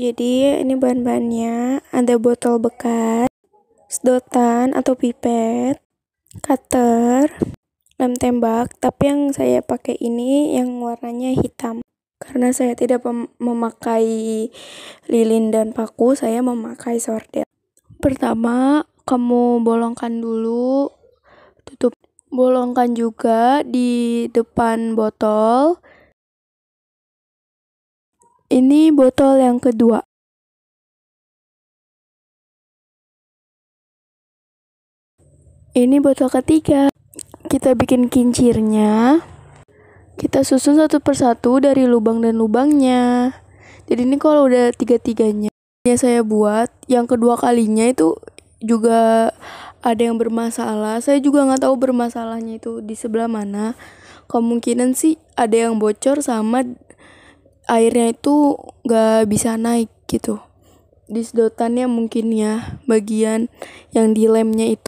Jadi ini bahan-bahannya ada botol bekas, sedotan atau pipet, cutter, lem tembak, tapi yang saya pakai ini yang warnanya hitam. Karena saya tidak memakai lilin dan paku, saya memakai sordet. Pertama, kamu bolongkan dulu, tutup bolongkan juga di depan botol ini botol yang kedua. Ini botol ketiga. Kita bikin kincirnya. Kita susun satu persatu dari lubang dan lubangnya. Jadi ini kalau udah tiga-tiganya yang saya buat, yang kedua kalinya itu juga ada yang bermasalah. Saya juga nggak tahu bermasalahnya itu di sebelah mana. Kemungkinan sih ada yang bocor sama airnya itu nggak bisa naik gitu di sedotannya mungkin ya bagian yang dilemnya itu